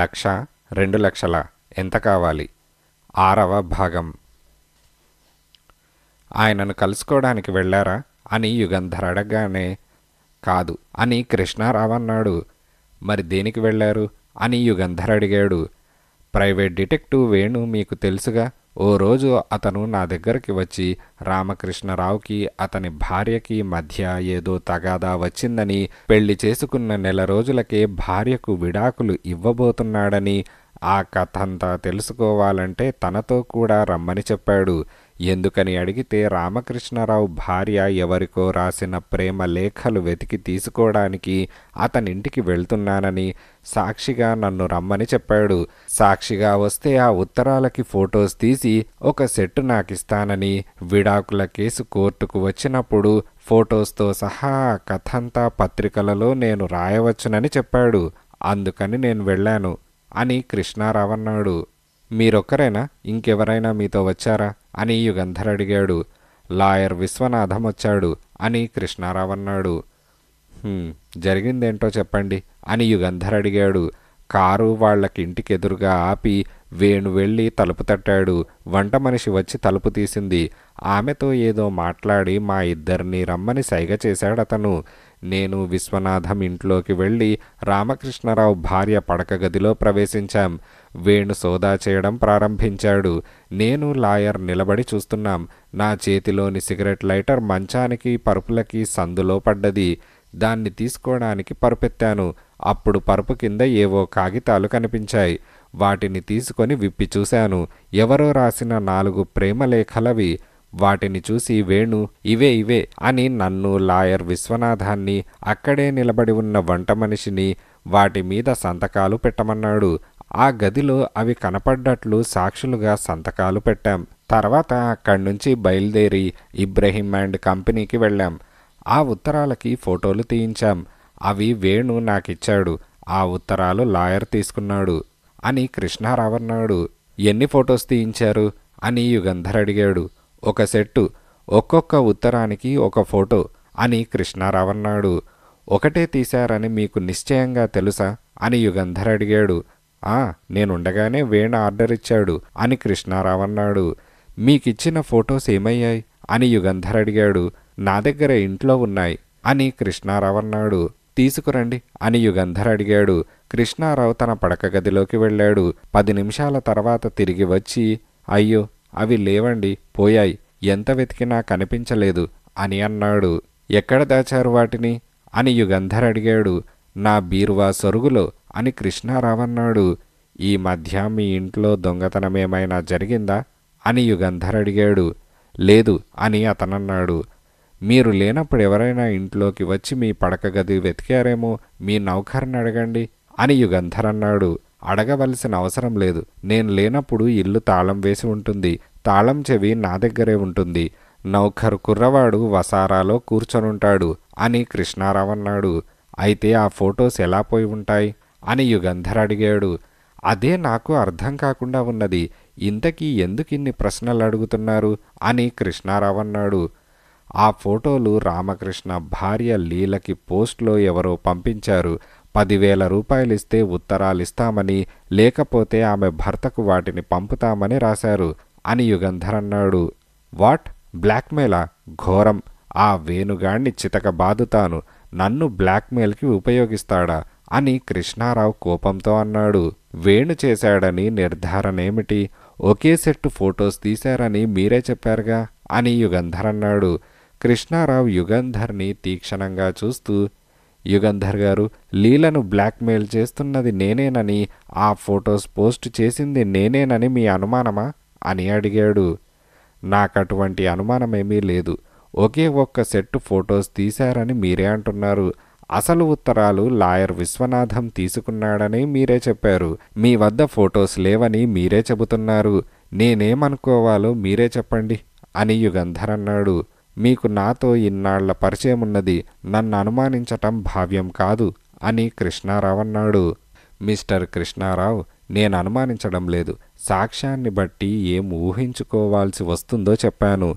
లక్ష రెండు లక్షల ఎంత కావాలి ఆరవ భాగం ఆయనను కలుసుకోవడానికి వెళ్ళారా అని యుగంధర్ అడగగానే కాదు అని కృష్ణారావన్నాడు మరి దేనికి వెళ్ళారు అని యుగంధర్ అడిగాడు ప్రైవేట్ డిటెక్టివ్ వేణు మీకు తెలుసుగా ఓ రోజు అతను నా దగ్గరికి వచ్చి రామకృష్ణరావుకి అతని భార్యకి మధ్య ఏదో తగాదా వచ్చిందని పెళ్లి చేసుకున్న నెల రోజులకే భార్యకు విడాకులు ఇవ్వబోతున్నాడని ఆ కథంతా తెలుసుకోవాలంటే తనతో కూడా రమ్మని చెప్పాడు ఎందుకని అడిగితే రామకృష్ణారావు భార్య ఎవరికో రాసిన ప్రేమ లేఖలు వెతికి తీసుకోవడానికి అతనింటికి వెళ్తున్నానని సాక్షిగా నన్ను రమ్మని చెప్పాడు సాక్షిగా వస్తే ఆ ఉత్తరాలకి ఫొటోస్ తీసి ఒక సెట్టు నాకిస్తానని విడాకుల కేసు కోర్టుకు వచ్చినప్పుడు ఫొటోస్తో సహా కథంతా పత్రికలలో నేను రాయవచ్చునని చెప్పాడు అందుకని నేను వెళ్ళాను అని కృష్ణారావు అన్నాడు మీరొక్కరేనా ఇంకెవరైనా మీతో వచ్చారా అని యుగంధర్ అడిగాడు లాయర్ విశ్వనాథం వచ్చాడు అని కృష్ణారావు అన్నాడు జరిగిందేంటో చెప్పండి అని యుగంధర్ అడిగాడు కారు వాళ్ళకింటికి ఎదురుగా ఆపి వేణు వెళ్ళి తలుపు తట్టాడు వంట మనిషి వచ్చి తలుపు తీసింది ఆమెతో ఏదో మాట్లాడి మా ఇద్దరిని రమ్మని సైగ చేశాడు అతను నేను విశ్వనాథం ఇంట్లోకి వెళ్ళి రామకృష్ణరావు భార్య పడక గదిలో ప్రవేశించాం వేణు సోదా చేయడం ప్రారంభించాడు నేను లాయర్ నిలబడి చూస్తున్నాం నా చేతిలోని సిగరెట్ లైటర్ మంచానికి పరుపులకి సందులో పడ్డది దాన్ని తీసుకోవడానికి పరుపెత్తాను అప్పుడు పరుపు కింద ఏవో కాగితాలు కనిపించాయి వాటిని తీసుకొని విప్పి చూశాను ఎవరో రాసిన నాలుగు ప్రేమలేఖలవి వాటిని చూసి వేణు ఇవే ఇవే అని నన్ను లాయర్ విశ్వనాథాన్ని అక్కడే నిలబడి ఉన్న వంట మనిషిని వాటి మీద సంతకాలు పెట్టమన్నాడు ఆ గదిలో అవి కనపడ్డట్లు సాక్షులుగా సంతకాలు పెట్టాం తర్వాత అక్కడి నుంచి బయలుదేరి ఇబ్రహీం అండ్ కంపెనీకి వెళ్ళాం ఆ ఉత్తరాలకి ఫోటోలు తీయించాం అవి వేణు నాకిచ్చాడు ఆ ఉత్తరాలు లాయర్ తీసుకున్నాడు అని కృష్ణారావు అన్నాడు ఎన్ని ఫొటోస్ తీయించారు అని యుగంధర్ అడిగాడు ఒక సెట్టు ఒక్కొక్క ఉత్తరానికి ఒక ఫోటో అని కృష్ణారావు అన్నాడు ఒకటే తీశారని మీకు నిశ్చయంగా తెలుసా అని యుగంధర్ అడిగాడు ఆ నేనుండగానే వేణ ఆర్డర్ ఇచ్చాడు అని కృష్ణారావు అన్నాడు మీకిచ్చిన ఫొటోస్ ఏమయ్యాయి అని యుగంధర్ అడిగాడు నా దగ్గర ఇంట్లో ఉన్నాయి అని కృష్ణారావు అన్నాడు తీసుకురండి అని యుగంధర్ అడిగాడు కృష్ణారావు తన పడక గదిలోకి వెళ్ళాడు పది నిమిషాల తర్వాత తిరిగి వచ్చి అయ్యో అవి లేవండి పోయాయి ఎంత వెతికినా కనిపించలేదు అని అన్నాడు ఎక్కడ దాచారు వాటిని అని యుగంధర్ అడిగాడు నా బీరువా సొరుగులో అని కృష్ణారావన్నాడు ఈ మధ్య మీ ఇంట్లో దొంగతనమేమైనా జరిగిందా అని యుగంధర్ అడిగాడు లేదు అని అతనన్నాడు మీరు లేనప్పుడు ఎవరైనా ఇంట్లోకి వచ్చి మీ పడక గది వెతికారేమో మీ నౌకర్ని అడగండి అని యుగంధర్ అన్నాడు అడగవలసిన అవసరం లేదు నేను లేనప్పుడు ఇల్లు తాళం వేసి ఉంటుంది తాళం చెవి నా దగ్గరే ఉంటుంది నౌకర్ కుర్రవాడు వసారాలో కూర్చొనుంటాడు అని కృష్ణారావు అన్నాడు అయితే ఆ ఫొటోస్ ఎలా పోయి ఉంటాయి అని యుగంధర్ అడిగాడు అదే నాకు అర్థం కాకుండా ఉన్నది ఇంతకీ ఎందుకిన్ని ప్రశ్నలు అడుగుతున్నారు అని కృష్ణారావు అన్నాడు ఆ ఫోటోలు రామకృష్ణ భార్య లీలకి పోస్ట్లో ఎవరో పంపించారు పదివేల రూపాయలిస్తే ఉత్తరాలు ఇస్తామని లేకపోతే ఆమె భర్తకు వాటిని పంపుతామని రాశారు అని యుగంధర్ అన్నాడు వాట్ బ్లాక్మెయిలా ఘోరం ఆ వేణుగాణ్ణి చితక బాదుతాను నన్ను బ్లాక్మెయిల్కి ఉపయోగిస్తాడా అని కృష్ణారావు కోపంతో అన్నాడు వేణు చేశాడని నిర్ధారణేమిటి ఒకే సెట్టు ఫొటోస్ తీశారని మీరే చెప్పారుగా అని యుగంధర్ అన్నాడు కృష్ణారావు యుగంధర్ని తీక్షణంగా చూస్తూ యుగంధర్ గారు లీలను బ్లాక్మెయిల్ చేస్తున్నది నేనేనని ఆ ఫొటోస్ పోస్ట్ చేసింది నేనేనని మీ అనుమానమా అని అడిగాడు నాకటువంటి అనుమానమేమీ లేదు ఒకే ఒక్క సెట్ ఫొటోస్ తీశారని మీరే అంటున్నారు అసలు ఉత్తరాలు లాయర్ విశ్వనాథం తీసుకున్నాడని మీరే చెప్పారు మీ వద్ద ఫొటోస్ లేవని మీరే చెబుతున్నారు నేనేమనుకోవాలో మీరే చెప్పండి అని యుగంధరన్నాడు మీకు నాతో ఇన్నాళ్ల పరిచయమున్నది నన్ను అనుమానించటం భావ్యం కాదు అని కృష్ణారావన్నాడు మిస్టర్ కృష్ణారావు నేను అనుమానించడం లేదు సాక్ష్యాన్ని బట్టి ఏం ఊహించుకోవాల్సి వస్తుందో చెప్పాను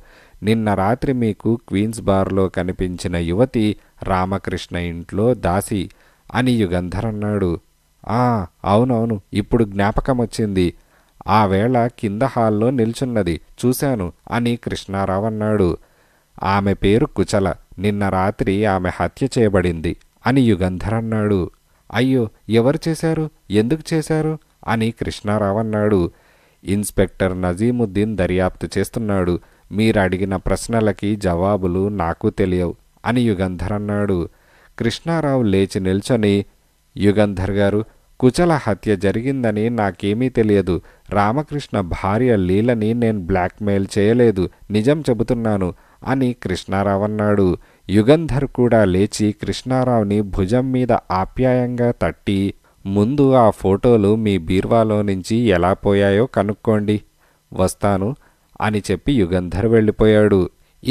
నిన్న రాత్రి మీకు క్వీన్స్ బార్లో కనిపించిన యువతి రామకృష్ణ ఇంట్లో దాసి అని యుగంధరన్నాడు ఆ అవునవును ఇప్పుడు జ్ఞాపకం వచ్చింది ఆ వేళ కింద హాల్లో నిల్చున్నది చూశాను అని కృష్ణారావు అన్నాడు ఆమె పేరు కుచల నిన్న రాత్రి ఆమె హత్య చేయబడింది అని యుగంధరన్నాడు అయ్యో ఎవరు చేశారు ఎందుకు చేశారు అని కృష్ణారావు అన్నాడు ఇన్స్పెక్టర్ నజీముద్దీన్ దర్యాప్తు చేస్తున్నాడు మీరు అడిగిన ప్రశ్నలకి జవాబులు నాకు తెలియవు అని యుగంధర్ అన్నాడు కృష్ణారావు లేచి నిల్చొని యుగంధర్ గారు కుచల హత్య జరిగిందని నాకేమీ తెలియదు రామకృష్ణ భార్య లీలని నేను బ్లాక్మెయిల్ చేయలేదు నిజం చెబుతున్నాను అని కృష్ణారావు అన్నాడు యుగంధర్ కూడా లేచి కృష్ణారావుని భుజం మీద ఆప్యాయంగా తట్టి ముందు ఆ ఫోటోలు మీ బీర్వాలో నుంచి ఎలా పోయాయో కనుక్కోండి వస్తాను అని చెప్పి యుగంధర్ వెళ్ళిపోయాడు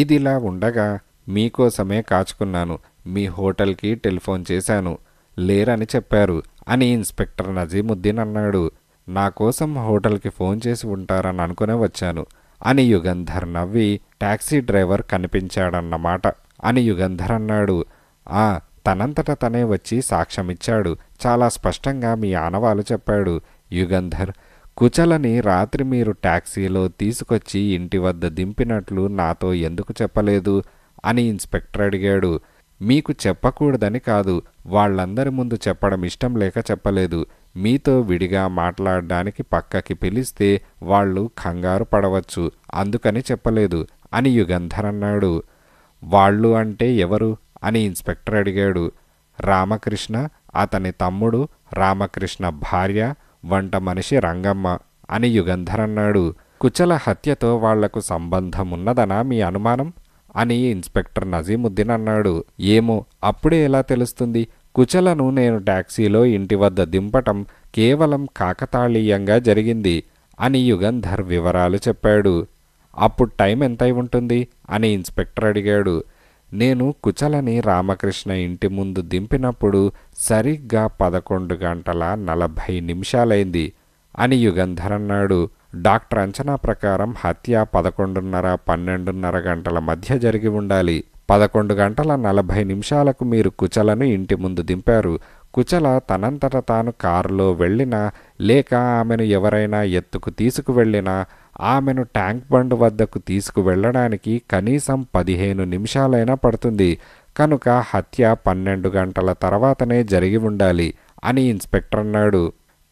ఇదిలా ఉండగా మీకోసమే కాచుకున్నాను మీ హోటల్కి టెలిఫోన్ చేశాను లేరని చెప్పారు అని ఇన్స్పెక్టర్ నజీముద్దీన్ అన్నాడు నా కోసం హోటల్కి ఫోన్ చేసి ఉంటారని అనుకునే వచ్చాను అని యుగంధర్ నవ్వి టాక్సీ డ్రైవర్ కనిపించాడన్నమాట అని యుగంధర్ అన్నాడు ఆ తనంతట తనే వచ్చి సాక్ష్యమిచ్చాడు చాలా స్పష్టంగా మీ ఆనవాలు చెప్పాడు యుగంధర్ కుచలని రాత్రి మీరు ట్యాక్సీలో తీసుకొచ్చి ఇంటి వద్ద దింపినట్లు నాతో ఎందుకు చెప్పలేదు అని ఇన్స్పెక్టర్ అడిగాడు మీకు చెప్పకూడదని కాదు వాళ్ళందరి ముందు చెప్పడం ఇష్టం లేక చెప్పలేదు మీతో విడిగా మాట్లాడడానికి పక్కకి పిలిస్తే వాళ్ళు కంగారు పడవచ్చు అందుకని చెప్పలేదు అని యుగంధర్ అన్నాడు వాళ్ళు అంటే ఎవరు అని ఇన్స్పెక్టర్ అడిగాడు రామకృష్ణ అతని తమ్ముడు రామకృష్ణ భార్య వంట మనిషి రంగమ్మ అని యుగంధరన్నాడు కుచల హత్యతో వాళ్లకు సంబంధమున్నదనా మీ అనుమానం అని ఇన్స్పెక్టర్ నజీముద్దీన్ అన్నాడు ఏమో అప్పుడే ఎలా తెలుస్తుంది కుచలను నేను ట్యాక్సీలో ఇంటి వద్ద దింపటం కేవలం కాకతాళీయంగా జరిగింది అని యుగంధర్ వివరాలు చెప్పాడు అప్పుడు టైం ఎంతై ఉంటుంది అని ఇన్స్పెక్టర్ అడిగాడు నేను కుచలని రామకృష్ణ ఇంటి ముందు దింపినప్పుడు సరిగ్గా పదకొండు గంటల నలభై నిమిషాలైంది అని యుగంధరన్నాడు డాక్టర్ అంచనా ప్రకారం హత్య పదకొండున్నర పన్నెండున్నర గంటల మధ్య జరిగి ఉండాలి పదకొండు గంటల నలభై నిమిషాలకు మీరు కుచలను ఇంటి ముందు దింపారు కుచల తనంతట తాను కారులో వెళ్ళినా లేక ఆమెను ఎవరైనా ఎత్తుకు తీసుకువెళ్ళినా ఆమెను ట్యాంక్ బండ్ వద్దకు తీసుకువెళ్లడానికి కనీసం పదిహేను నిమిషాలైనా పడుతుంది కనుక హత్య పన్నెండు గంటల తర్వాతనే జరిగి ఉండాలి అని ఇన్స్పెక్టర్ అన్నాడు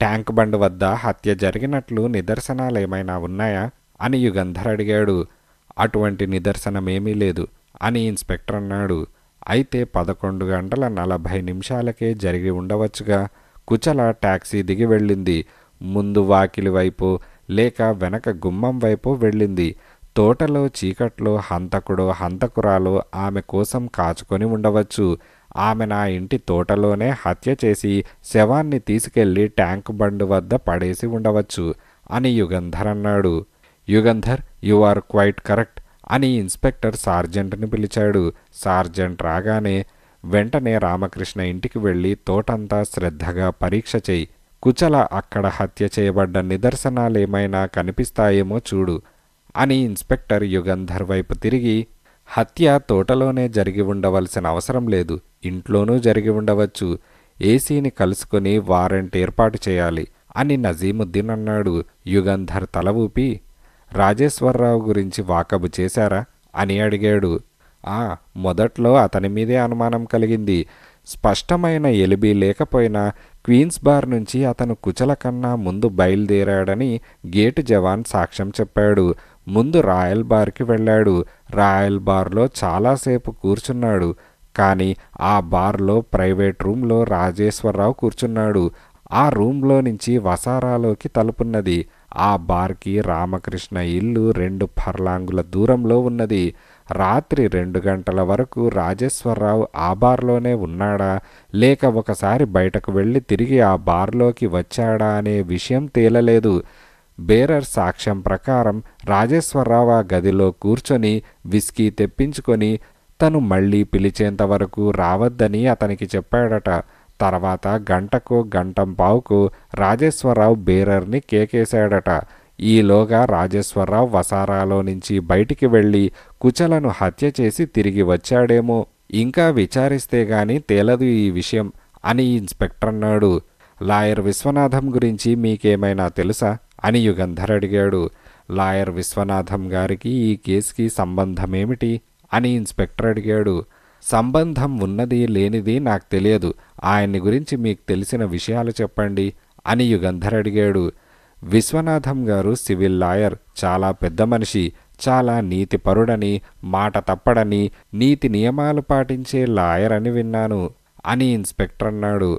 ట్యాంక్ బండ్ వద్ద హత్య జరిగినట్లు నిదర్శనాలేమైనా ఉన్నాయా అని యుగంధర్ అడిగాడు అటువంటి నిదర్శనమేమీ లేదు అని ఇన్స్పెక్టర్ అన్నాడు అయితే పదకొండు గంటల నలభై నిమిషాలకే జరిగి ఉండవచ్చుగా కుచల ట్యాక్సీ దిగి వెళ్ళింది ముందు వాకిలి వైపు లేక వెనక గుమ్మం వైపు వెళ్ళింది తోటలో చీకట్లో హంతకుడు హంతకురాలు ఆమె కోసం కాచుకొని ఉండవచ్చు ఆమె నా ఇంటి తోటలోనే హత్య చేసి శవాన్ని తీసుకెళ్లి ట్యాంక్ బండు వద్ద పడేసి ఉండవచ్చు అని యుగంధర్ అన్నాడు Yugandhar you are quite correct అని ఇన్స్పెక్టర్ సార్జెంట్ని పిలిచాడు సార్జెంట్ రాగానే వెంటనే రామకృష్ణ ఇంటికి వెళ్ళి తోటంతా శ్రద్ధగా పరీక్ష చేయి కుచల అక్కడ హత్య చేయబడ్డ నిదర్శనాలేమైనా కనిపిస్తాయేమో చూడు అని ఇన్స్పెక్టర్ యుగంధర్ వైపు తిరిగి హత్య తోటలోనే జరిగి ఉండవలసిన అవసరం లేదు ఇంట్లోనూ జరిగి ఉండవచ్చు ఏసీని కలుసుకుని వారెంట్ ఏర్పాటు చేయాలి అని నజీముద్దీన్ అన్నాడు యుగంధర్ తల ఊపి రాజేశ్వరరావు గురించి వాకబు చేశారా అని అడిగాడు ఆ మొదట్లో అతని మీదే అనుమానం కలిగింది స్పష్టమైన ఎలిబి లేకపోయినా క్వీన్స్ బార్ నుంచి అతను కుచల కన్నా ముందు బయలుదేరాడని గేటు జవాన్ సాక్ష్యం చెప్పాడు ముందు రాయల్ బార్కి వెళ్ళాడు రాయల్ బార్లో చాలాసేపు కూర్చున్నాడు కానీ ఆ బార్లో ప్రైవేట్ రూమ్లో రాజేశ్వరరావు కూర్చున్నాడు ఆ రూమ్లో నుంచి వసారాలోకి తలుపున్నది ఆ బార్కి రామకృష్ణ ఇల్లు రెండు ఫర్లాంగుల దూరంలో ఉన్నది రాత్రి రెండు గంటల వరకు రాజేశ్వరరావు ఆ బార్లోనే ఉన్నాడా లేక ఒకసారి బయటకు వెళ్ళి తిరిగి ఆ బార్లోకి వచ్చాడా అనే విషయం తేలలేదు బేరర్ సాక్ష్యం ప్రకారం రాజేశ్వరరావు ఆ గదిలో కూర్చొని విస్కీ తెప్పించుకొని తను మళ్ళీ పిలిచేంత వరకు రావద్దని అతనికి చెప్పాడట తర్వాత గంటకు గంటం పావుకు రాజేశ్వరరావు బేరర్ని కేకేశాడట ఈలోగా రాజేశ్వరరావు వసారాలో నుంచి బయటికి వెళ్ళి కుచలను హత్య చేసి తిరిగి వచ్చాడేమో ఇంకా విచారిస్తే గాని తేలదు ఈ విషయం అని ఇన్స్పెక్టర్ అన్నాడు లాయర్ విశ్వనాథం గురించి మీకేమైనా తెలుసా అని యుగంధర్ అడిగాడు లాయర్ విశ్వనాథం గారికి ఈ కేసుకి సంబంధమేమిటి అని ఇన్స్పెక్టర్ అడిగాడు సంబంధం ఉన్నది లేనిది నాకు తెలియదు ఆయన్ని గురించి మీకు తెలిసిన విషయాలు చెప్పండి అని యుగంధర్ అడిగాడు విశ్వనాథం గారు సివిల్ లాయర్ చాలా పెద్ద మనిషి చాలా నీతిపరుడని మాట తప్పడని నీతి నియమాలు పాటించే లాయర్ అని విన్నాను అని ఇన్స్పెక్టర్ అన్నాడు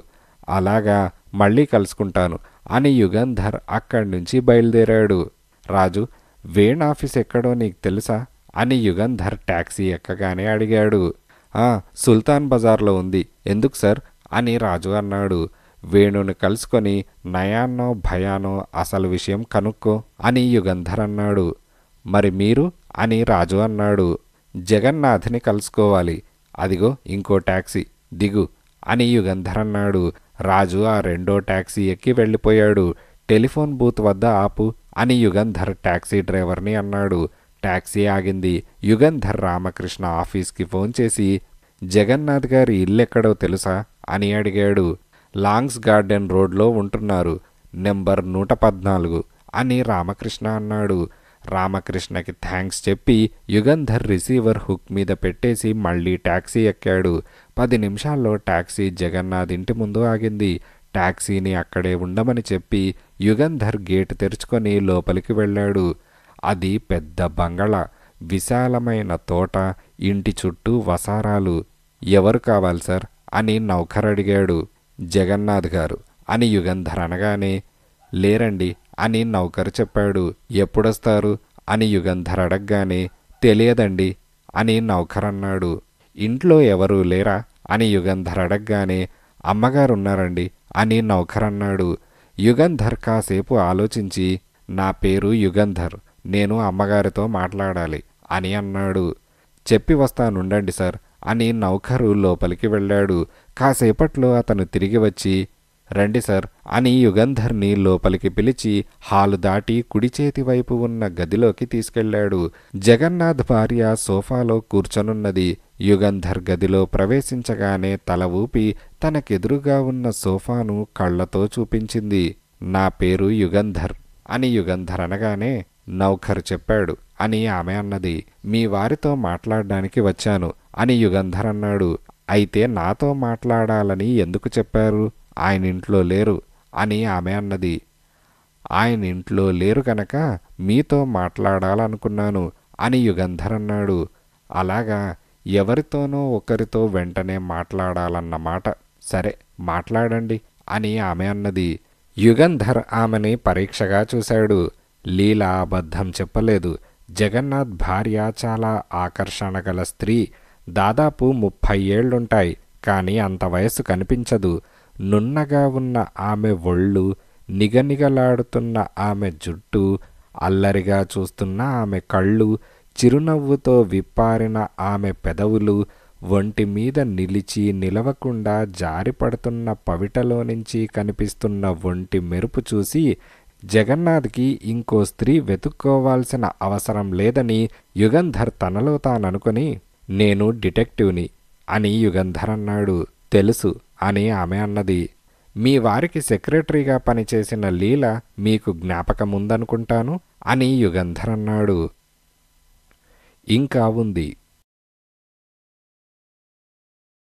అలాగా మళ్ళీ కలుసుకుంటాను అని యుగంధర్ అక్కడి నుంచి బయలుదేరాడు రాజు వేణ్ ఆఫీస్ ఎక్కడో నీకు తెలుసా అని యుగంధర్ ట్యాక్సీ ఎక్కగానే అడిగాడు సుల్తాన్ బజార్లో ఉంది ఎందుకు సార్ అని రాజు అన్నాడు వేణుని కలుసుకొని నయాన్నో భయానో అసలు విషయం కనుక్కో అని యుగంధర్ అన్నాడు మరి మీరు అని రాజు అన్నాడు జగన్నాథ్ని కలుసుకోవాలి అదిగో ఇంకో ట్యాక్సీ దిగు అని యుగంధరన్నాడు రాజు ఆ రెండో ట్యాక్సీ ఎక్కి వెళ్ళిపోయాడు టెలిఫోన్ బూత్ వద్ద ఆపు అని యుగంధర్ ట్యాక్సీ డ్రైవర్ని అన్నాడు ట్యాక్సీ ఆగింది యుగంధర్ రామకృష్ణ ఆఫీస్కి ఫోన్ చేసి జగన్నాథ్ గారి ఇల్లెక్కడో తెలుసా అని అడిగాడు లాంగ్స్ గార్డెన్ రోడ్లో ఉంటున్నారు నెంబర్ నూట పద్నాలుగు అని రామకృష్ణ అన్నాడు రామకృష్ణకి థ్యాంక్స్ చెప్పి యుగంధర్ రిసీవర్ హుక్ మీద పెట్టేసి మళ్ళీ ట్యాక్సీ ఎక్కాడు పది నిమిషాల్లో ట్యాక్సీ జగన్నాథ్ ఇంటి ముందు ఆగింది ట్యాక్సీని అక్కడే ఉండమని చెప్పి యుగంధర్ గేటు తెరుచుకొని లోపలికి వెళ్ళాడు అది పెద్ద బంగళా విశాలమైన తోట ఇంటి చుట్టూ వసారాలు ఎవరు కావాలి సార్ అని నౌకర్ అడిగాడు జగన్నాథ్ గారు అని యుగంధర్ అనగానే లేరండి అని నౌకరు చెప్పాడు ఎప్పుడొస్తారు అని యుగంధర్ అడగగానే తెలియదండి అని నౌకరన్నాడు ఇంట్లో ఎవరూ లేరా అని యుగంధర్ అడగగానే అమ్మగారున్నారండి అని నౌకరన్నాడు యుగంధర్ కాసేపు ఆలోచించి నా పేరు యుగంధర్ నేను అమ్మగారితో మాట్లాడాలి అని అన్నాడు చెప్పి వస్తానుండండి సార్ అని నౌకరు లోపలికి వెళ్ళాడు కాసేపట్లో అతను తిరిగి వచ్చి రండి సార్ అని యుగంధర్ని లోపలికి పిలిచి హాలు దాటి కుడి చేతి వైపు ఉన్న గదిలోకి తీసుకెళ్లాడు జగన్నాథ్ భార్య సోఫాలో కూర్చొనున్నది యుగంధర్ గదిలో ప్రవేశించగానే తల ఊపి తనకెదురుగా ఉన్న సోఫాను కళ్లతో చూపించింది నా పేరు యుగంధర్ అని యుగంధర్ అనగానే నౌఖర్ చెప్పాడు అని ఆమె అన్నది మీ వారితో మాట్లాడడానికి వచ్చాను అని యుగంధర్ అన్నాడు అయితే నాతో మాట్లాడాలని ఎందుకు చెప్పారు ఆయన ఇంట్లో లేరు అని ఆమె అన్నది ఆయన ఇంట్లో లేరు కనుక మీతో మాట్లాడాలనుకున్నాను అని యుగంధరన్నాడు అలాగా ఎవరితోనో ఒకరితో వెంటనే మాట్లాడాలన్నమాట సరే మాట్లాడండి అని ఆమె అన్నది యుగంధర్ ఆమెని పరీక్షగా చూశాడు లీల అబద్ధం చెప్పలేదు జగన్నాథ్ భార్య చాలా ఆకర్షణ గల స్త్రీ దాదాపు ముప్పై ఏళ్లుంటాయి కానీ అంత వయస్సు కనిపించదు నున్నగా ఉన్న ఆమె ఒళ్ళు నిగనిగలాడుతున్న ఆమె జుట్టు అల్లరిగా చూస్తున్న ఆమె కళ్ళు చిరునవ్వుతో విప్పారిన ఆమె పెదవులు ఒంటి మీద నిలిచి నిలవకుండా జారిపడుతున్న పవిటలో నుంచి కనిపిస్తున్న ఒంటి మెరుపు చూసి జగన్నాథ్కి ఇంకో స్త్రీ వెతుక్కోవాల్సిన అవసరం లేదని యుగంధర్ తనలో తాననుకొని నేను డిటెక్టివ్ని అని యుగంధర్ అన్నాడు తెలుసు అని ఆమె అన్నది మీ వారికి సెక్రటరీగా పనిచేసిన లీల మీకు జ్ఞాపకముందనుకుంటాను అని యుగంధర్ అన్నాడు ఇంకా ఉంది